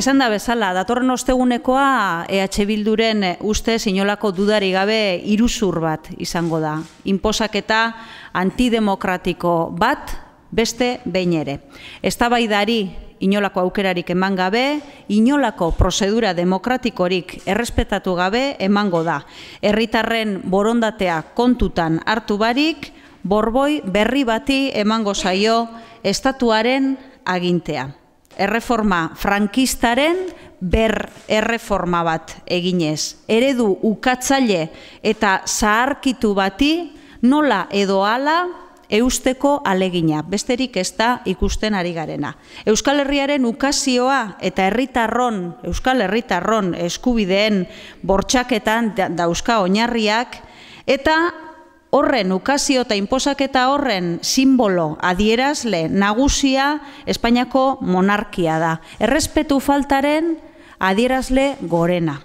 esan da bezala, datorren ostegunekoa EH Bilduren eh, uste sinolako dudari gabe iruzur bat izango da. Inposaketa antidemokratiko bat beste behin ere. Eztabaidari inolako aukerarik eman gabe, inolako prozedura demokratikorik errespetatu gabe emango da. Herritarren borondatea kontutan hartu barik, borboi berri bati emango zaio estatuaren agintea erreforma frankistaren ber erreforma bat eginez. Eredu ukatzaile eta zaharkitu bati nola edo ala eusteko alegina, besterik ez da ikusten ari garena. Euskal Herriaren ukazioa eta herritarron, Euskal Herritarron eskubideen bortxaketan dauzka oinarriak, eta horren ukazio eta inposaketa horren simbolo adierazle nagusia Espainiako monarkia da. Errespetu faltaren adierazle gorena.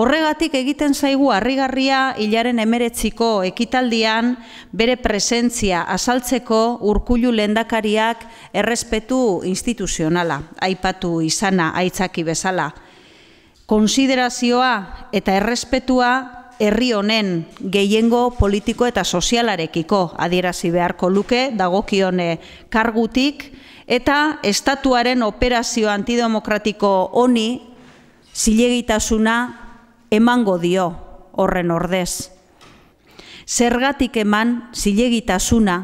Horregatik egiten zaigu harrigarria hilaren emeretziko ekitaldian bere presentzia azaltzeko urkullu lendakariak errespetu instituzionala, aipatu izana, aitzaki bezala. Konsiderazioa eta errespetua herri honen gehiengo politiko eta sozialarekiko adierazi beharko luke dagokion eh, kargutik eta estatuaren operazio antidemokratiko honi zilegitasuna emango dio horren ordez. Zergatik eman zilegitasuna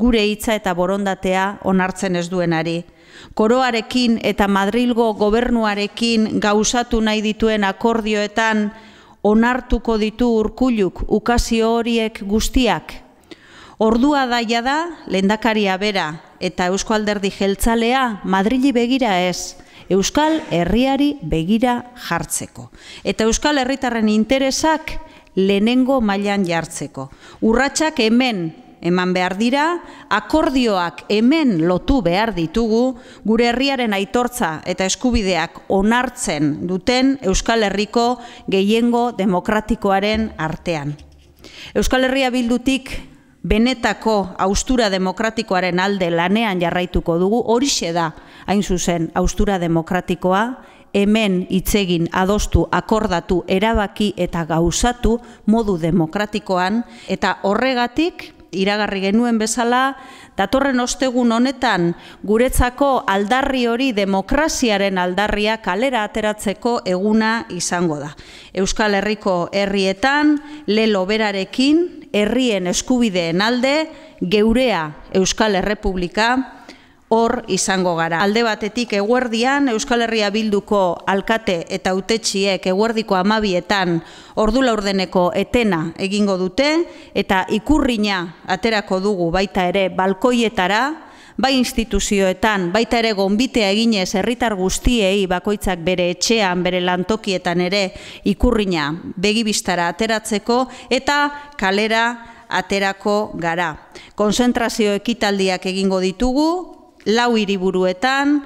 gure hitza eta borondatea onartzen ez duenari. Koroarekin eta Madrilgo gobernuarekin gauzatu nahi dituen akordioetan onartuko ditu urkuluk ukazio horiek guztiak. Ordua daia da, lendakaria bera, eta Eusko Alderdi Jeltzalea Madrili begira ez, Euskal Herriari begira jartzeko. Eta Euskal Herritarren interesak lehenengo mailan jartzeko. Urratsak hemen eman behar dira, akordioak hemen lotu behar ditugu gure herriaren aitortza eta eskubideak onartzen duten Euskal Herriko gehiengo demokratikoaren artean. Euskal Herria bildutik benetako austura demokratikoaren alde lanean jarraituko dugu, horixe da hain zuzen austura demokratikoa, hemen itzegin adostu, akordatu, erabaki eta gauzatu modu demokratikoan, eta horregatik, iragarri genuen bezala, datorren ostegun honetan guretzako aldarri hori demokraziaren aldarria kalera ateratzeko eguna izango da. Euskal Herriko herrietan, lelo berarekin, herrien eskubideen alde, geurea Euskal Herrepublika, hor izango gara. Alde batetik eguerdian Euskal Herria Bilduko alkate eta utetxiek eguerdiko amabietan ordu laurdeneko etena egingo dute eta ikurriña aterako dugu baita ere balkoietara bai instituzioetan, baita ere gombitea eginez herritar guztiei bakoitzak bere etxean, bere lantokietan ere ikurriña begibistara ateratzeko eta kalera aterako gara. Konzentrazio ekitaldiak egingo ditugu, lau hiriburuetan,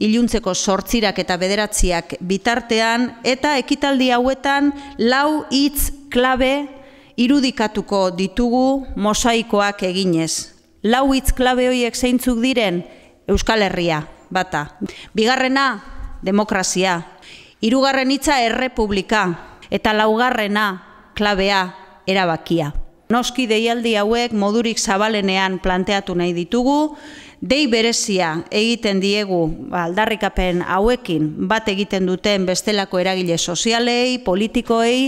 iluntzeko sortzirak eta bederatziak bitartean, eta ekitaldi hauetan lau hitz klabe irudikatuko ditugu mosaikoak eginez. Lau hitz klabe horiek zeintzuk diren Euskal Herria, bata. Bigarrena, demokrazia. Hirugarren hitza errepublika eta laugarrena klabea erabakia. Noski deialdi hauek modurik zabalenean planteatu nahi ditugu, Dei berezia egiten diegu ba, aldarrikapen hauekin bat egiten duten bestelako eragile sozialei, politikoei,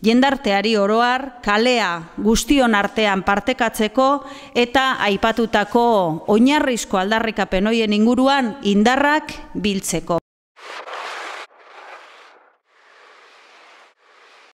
jendarteari oroar, kalea guztion artean partekatzeko eta aipatutako oinarrizko aldarrikapen hoien inguruan indarrak biltzeko.